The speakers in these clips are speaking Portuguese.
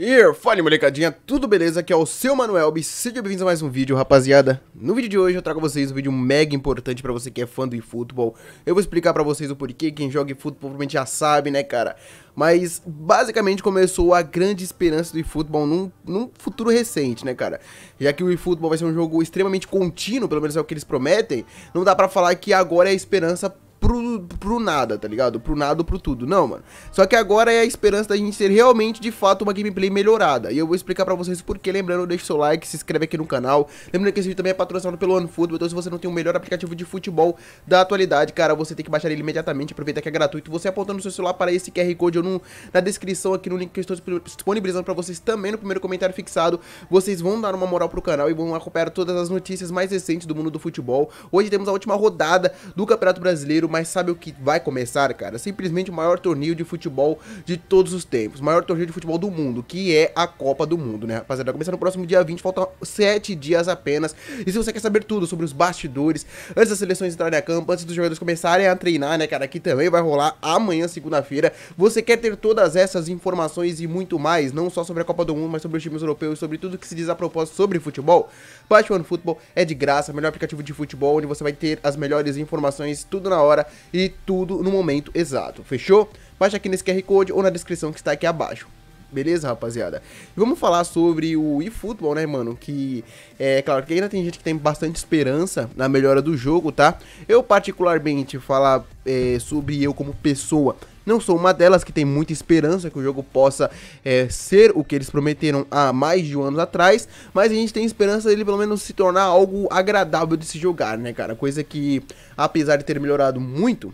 E fale molecadinha, tudo beleza? Aqui é o seu Manuel e sejam bem-vindos a mais um vídeo, rapaziada. No vídeo de hoje eu trago a vocês um vídeo mega importante pra você que é fã do eFootball. Eu vou explicar pra vocês o porquê, quem joga eFootball provavelmente já sabe, né cara? Mas basicamente começou a grande esperança do eFootball num, num futuro recente, né cara? Já que o eFootball vai ser um jogo extremamente contínuo, pelo menos é o que eles prometem, não dá pra falar que agora é a esperança pro, pro nada, tá ligado? Pro nada ou pro tudo. Não, mano. Só que agora é a esperança da gente ser realmente, de fato, uma gameplay melhorada. E eu vou explicar pra vocês por que. Lembrando, deixa o seu like, se inscreve aqui no canal. Lembrando que esse vídeo também é patrocinado pelo OneFootball. Então, se você não tem o melhor aplicativo de futebol da atualidade, cara, você tem que baixar ele imediatamente. Aproveita que é gratuito. Você apontando o seu celular para esse QR Code ou no, na descrição aqui no link que eu estou disponibilizando pra vocês também no primeiro comentário fixado. Vocês vão dar uma moral pro canal e vão acompanhar todas as notícias mais recentes do mundo do futebol. Hoje temos a última rodada do Campeonato Brasileiro mas sabe o que vai começar, cara? Simplesmente o maior torneio de futebol de todos os tempos, maior torneio de futebol do mundo, que é a Copa do Mundo, né, rapaziada? Vai começar no próximo dia 20, faltam 7 dias apenas. E se você quer saber tudo sobre os bastidores, antes das seleções entrarem a campo, antes dos jogadores começarem a treinar, né, cara, que também vai rolar amanhã, segunda-feira. Você quer ter todas essas informações e muito mais, não só sobre a Copa do Mundo, mas sobre os times europeus, sobre tudo que se diz a propósito sobre futebol? Batman Football é de graça, melhor aplicativo de futebol, onde você vai ter as melhores informações, tudo na hora hora e tudo no momento exato, fechou? Baixa aqui nesse QR Code ou na descrição que está aqui abaixo. Beleza, rapaziada? E vamos falar sobre o eFootball, né, mano? Que é claro que ainda tem gente que tem bastante esperança na melhora do jogo, tá? Eu, particularmente, falar é, sobre eu como pessoa, não sou uma delas que tem muita esperança que o jogo possa é, ser o que eles prometeram há mais de um ano atrás, mas a gente tem esperança dele pelo menos se tornar algo agradável de se jogar, né, cara? Coisa que, apesar de ter melhorado muito,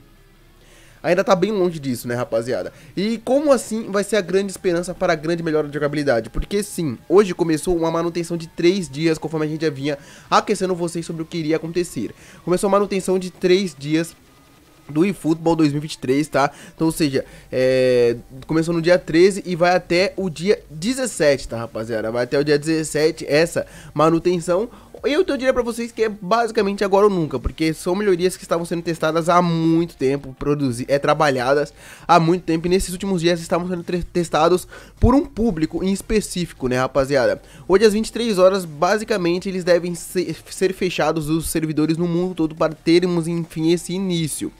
ainda tá bem longe disso, né, rapaziada? E como assim vai ser a grande esperança para a grande melhora de jogabilidade? Porque sim, hoje começou uma manutenção de 3 dias, conforme a gente já vinha aquecendo vocês sobre o que iria acontecer. Começou a manutenção de 3 dias do eFootball 2023, tá? Então, ou seja, é... começou no dia 13 e vai até o dia 17, tá, rapaziada? Vai até o dia 17 essa manutenção, eu então diria para vocês que é basicamente agora ou nunca, porque são melhorias que estavam sendo testadas há muito tempo, produzir é trabalhadas há muito tempo e nesses últimos dias estavam sendo testados por um público em específico, né, rapaziada? Hoje às 23 horas, basicamente, eles devem ser, ser fechados os servidores no mundo todo para termos, enfim, esse início.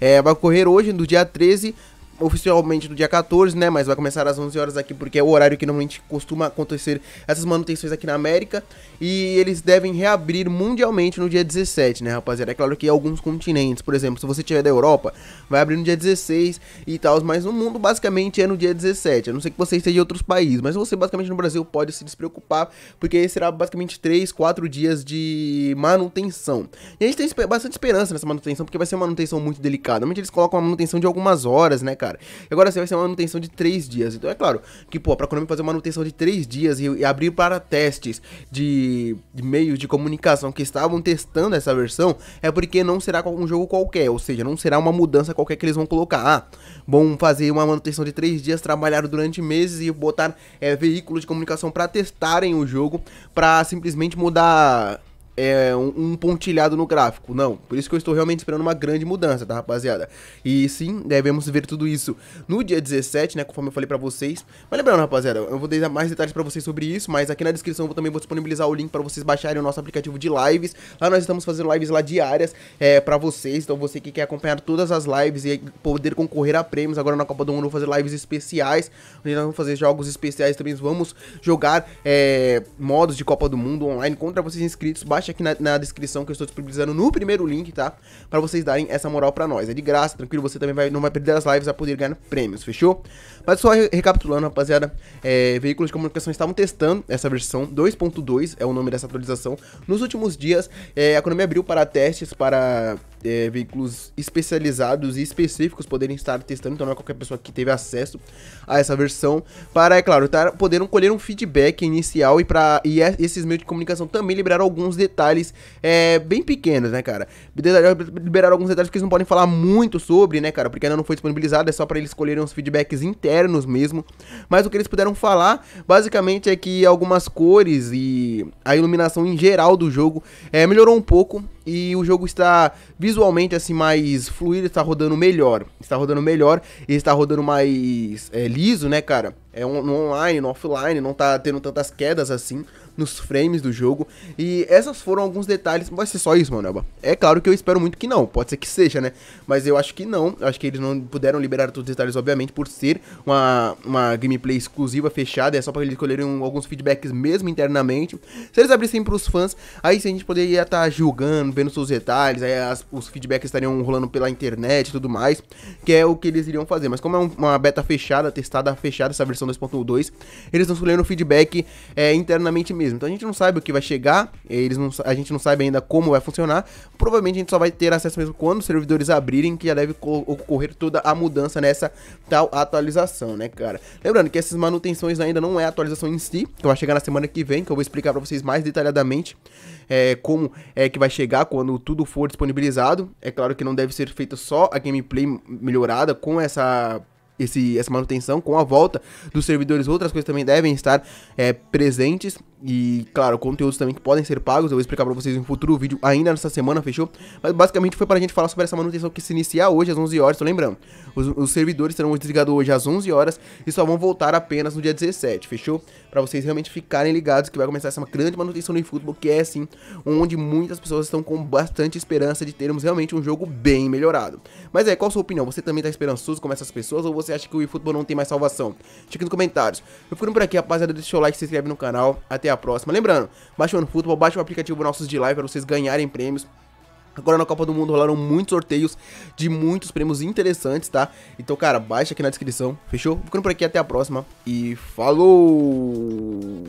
É, vai ocorrer hoje, no dia 13, oficialmente do dia 14, né? Mas vai começar às 11 horas aqui, porque é o horário que normalmente costuma acontecer essas manutenções aqui na América. E eles devem reabrir mundialmente no dia 17, né, rapaziada? É claro que alguns continentes, por exemplo, se você tiver da Europa, vai abrir no dia 16 e tal, mas no mundo basicamente é no dia 17. A não ser que você esteja em outros países, mas você basicamente no Brasil pode se despreocupar, porque será basicamente 3, 4 dias de manutenção. E a gente tem bastante esperança nessa manutenção, porque vai ser uma manutenção muito delicada. Normalmente eles colocam uma manutenção de algumas horas, né, cara? cara. Agora assim, vai ser uma manutenção de 3 dias. Então é claro que, pô, pra Konami fazer uma manutenção de 3 dias e, e abrir para testes de, de, meios de comunicação que estavam testando essa versão, é porque não será um jogo qualquer, ou seja, não será uma mudança qualquer que eles vão colocar. Ah, vão fazer uma manutenção de 3 dias, trabalhar durante meses e botar é, veículos de comunicação para testarem o jogo, para simplesmente mudar é, um, um, pontilhado no gráfico. Não, por isso que eu estou realmente esperando uma grande mudança, tá, rapaziada? E sim, devemos ver tudo isso no dia 17, né, conforme eu falei pra vocês. Mas lembrando, rapaziada, eu vou dar mais detalhes pra vocês sobre isso, mas aqui na descrição eu também vou disponibilizar o link pra vocês baixarem o nosso aplicativo de lives. Lá nós estamos fazendo lives lá diárias é, pra vocês, então você que quer acompanhar todas as lives e poder concorrer a prêmios. Agora na Copa do Mundo vou fazer lives especiais, onde nós vamos fazer jogos especiais também, vamos jogar é, modos de Copa do Mundo online contra vocês inscritos, baixa caixa aqui na, na, descrição que eu estou disponibilizando no primeiro link, tá? Pra vocês darem essa moral pra nós. É de graça, tranquilo, você também vai, não vai perder as lives a poder ganhar prêmios, fechou? Mas só recapitulando, rapaziada, é, veículos de comunicação estavam testando essa versão 2.2, é o nome dessa atualização, nos últimos dias. É, a economia abriu para testes para é, veículos especializados e específicos poderem estar testando, então não é qualquer pessoa que teve acesso a essa versão, para, é claro, tar, tá, poderem colher um feedback inicial e para e é, esses meios de comunicação também liberaram alguns detalhes é, bem pequenos, né, cara? Liberaram alguns detalhes que eles não podem falar muito sobre, né, cara, porque ainda não foi disponibilizado, é só para eles colherem os feedbacks internos mesmo, mas o que eles puderam falar, basicamente, é que algumas cores e a iluminação em geral do jogo é, melhorou um pouco, e o jogo está visualmente assim mais fluido, está rodando melhor, está rodando melhor, e está rodando mais é, liso, né, cara? é on online, no offline, não tá tendo tantas quedas assim nos frames do jogo. E essas foram alguns detalhes. Vai ser só isso, Manuelba? É claro que eu espero muito que não. Pode ser que seja, né? Mas eu acho que não. Eu acho que eles não puderam liberar todos os detalhes, obviamente, por ser uma, uma gameplay exclusiva, fechada. É só para eles colherem alguns feedbacks mesmo internamente. Se eles abrissem pros fãs, aí sim a gente poderia estar tá julgando, vendo seus detalhes. Aí as, os feedbacks estariam rolando pela internet e tudo mais. Que é o que eles iriam fazer. Mas como é um, uma beta fechada, testada fechada, essa versão versão 2.2, eles estão escolhendo o feedback é, internamente mesmo. Então a gente não sabe o que vai chegar, eles não, a gente não sabe ainda como vai funcionar. Provavelmente a gente só vai ter acesso mesmo quando os servidores abrirem, que já deve ocorrer toda a mudança nessa tal atualização, né, cara? Lembrando que essas manutenções ainda não é a atualização em si, que vai chegar na semana que vem, que eu vou explicar para vocês mais detalhadamente é, como é que vai chegar quando tudo for disponibilizado. É claro que não deve ser feita só a gameplay melhorada com essa esse, essa manutenção com a volta dos servidores, outras coisas também devem estar é, presentes e, claro, conteúdos também que podem ser pagos, eu vou explicar pra vocês em um futuro vídeo, ainda nessa semana, fechou? Mas basicamente foi pra gente falar sobre essa manutenção que se inicia hoje às 11 horas, tô lembrando. Os, os servidores serão desligados hoje às 11 horas e só vão voltar apenas no dia 17, fechou? Pra vocês realmente ficarem ligados que vai começar essa grande manutenção no eFootball, que é sim, onde muitas pessoas estão com bastante esperança de termos realmente um jogo bem melhorado. Mas é, qual a sua opinião? Você também tá esperançoso como essas pessoas ou você acha que o eFootball não tem mais salvação? Fica nos comentários. Eu fico por aqui, rapaziada, deixa o like, se inscreve no canal, até a a próxima. Lembrando, baixa o Futebol, baixa o aplicativo nossos de live para vocês ganharem prêmios. Agora na Copa do Mundo rolaram muitos sorteios de muitos prêmios interessantes, tá? Então, cara, baixa aqui na descrição, fechou? Ficando por aqui, até a próxima e falou!